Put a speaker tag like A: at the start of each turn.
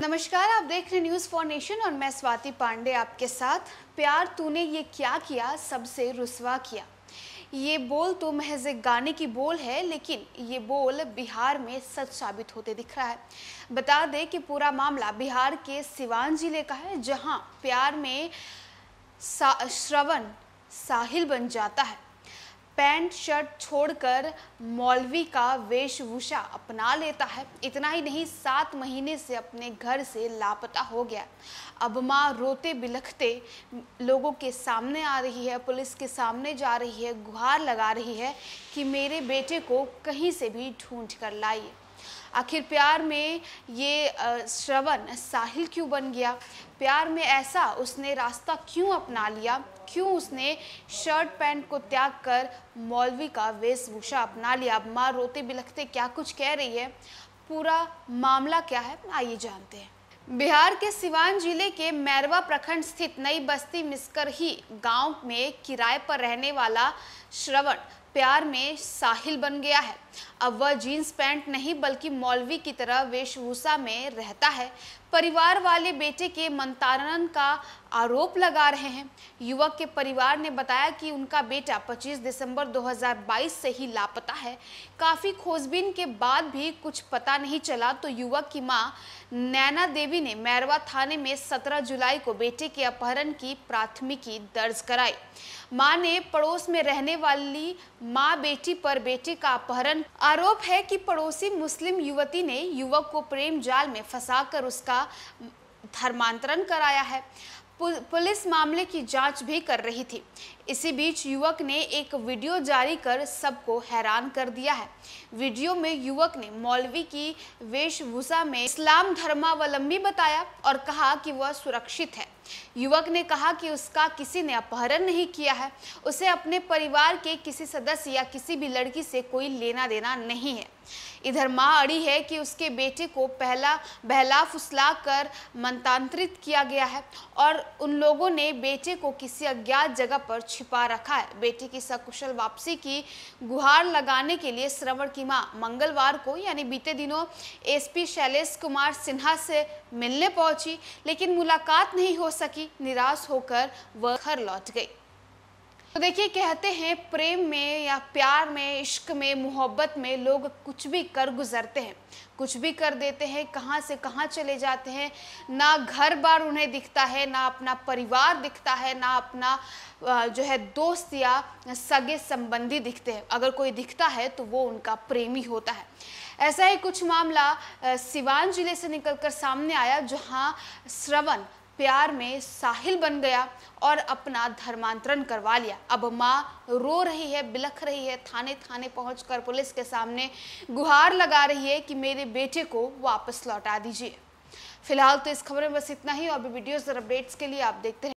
A: नमस्कार आप देख रहे न्यूज़ फॉर नेशन और मैं स्वाति पांडे आपके साथ प्यार तूने ये क्या किया सबसे रुसवा किया ये बोल तो महज गाने की बोल है लेकिन ये बोल बिहार में सच साबित होते दिख रहा है बता दें कि पूरा मामला बिहार के सिवान जिले का है जहां प्यार में सा, श्रवण साहिल बन जाता है पैंट शर्ट छोड़कर मौलवी का वेशभूषा अपना लेता है इतना ही नहीं सात महीने से अपने घर से लापता हो गया अब माँ रोते बिलखते लोगों के सामने आ रही है पुलिस के सामने जा रही है गुहार लगा रही है कि मेरे बेटे को कहीं से भी ढूंढ कर लाइए आखिर प्यार में ये श्रवण साहिल क्यों बन गया प्यार में ऐसा उसने रास्ता क्यों अपना लिया क्यों उसने शर्ट पैंट को त्याग कर मौलवी का वेशभूषा अपना लिया अब माँ रोते बिलखते क्या कुछ कह रही है पूरा मामला क्या है आइए जानते हैं बिहार के सिवान जिले के मैरवा प्रखंड स्थित नई बस्ती मिसकर ही गांव में किराए पर रहने वाला श्रवण प्यार में साहिल बन गया है अब वह जीन्स पैंट नहीं बल्कि मौलवी की तरह वेशभूषा में रहता है परिवार वाले बेटे के मंतारण का आरोप लगा रहे हैं युवक के परिवार ने बताया कि उनका बेटा 25 दिसंबर 2022 से ही लापता है काफ़ी खोजबीन के बाद भी कुछ पता नहीं चला तो युवक की मां नैना देवी ने मैरवा थाने में 17 जुलाई को बेटे के अपहरण की प्राथमिकी दर्ज कराई मां ने पड़ोस में रहने वाली मां बेटी पर बेटी का अपहरण आरोप है कि पड़ोसी मुस्लिम युवती ने युवक को प्रेम जाल में फंसाकर उसका धर्मांतरण कराया है पुलिस मामले की जांच भी कर रही थी इसी बीच युवक ने एक वीडियो जारी कर सबको हैरान कर दिया है वीडियो में युवक ने मौलवी की वेशभूषा में इस्लाम धर्मावलंबी बताया और कहा कि वह सुरक्षित है युवक ने कहा कि उसका किसी ने अपहरण नहीं किया है उसे अपने परिवार के किसी सदस्य या किसी भी लड़की से कोई लेना देना नहीं है इधर मां अड़ी है कि उसके बेटे को पहला बहला फुसला कर मंतांतरित किया गया है और उन लोगों ने बेटे को किसी अज्ञात जगह पर छिपा रखा है बेटे की सकुशल वापसी की गुहार लगाने के लिए श्रवण की मां मंगलवार को यानी बीते दिनों एसपी शैलेश कुमार सिन्हा से मिलने पहुंची लेकिन मुलाकात नहीं हो सकी निराश होकर वह घर लौट गई तो देखिए कहते हैं प्रेम में या प्यार में इश्क में मोहब्बत में लोग कुछ भी कर गुजरते हैं कुछ भी कर देते हैं कहाँ से कहाँ चले जाते हैं ना घर बार उन्हें दिखता है ना अपना परिवार दिखता है ना अपना जो है दोस्त या सगे संबंधी दिखते हैं अगर कोई दिखता है तो वो उनका प्रेमी होता है ऐसा ही कुछ मामला सिवान जिले से निकलकर सामने आया जहाँ श्रवण प्यार में साहिल बन गया और अपना धर्मांतरण करवा लिया अब माँ रो रही है बिलख रही है थाने थाने पहुँच पुलिस के सामने गुहार लगा रही है कि मेरे बेटे को वापस लौटा दीजिए फिलहाल तो इस खबर में बस इतना ही और अभी वीडियोज़ और अपडेट्स के लिए आप देखते हैं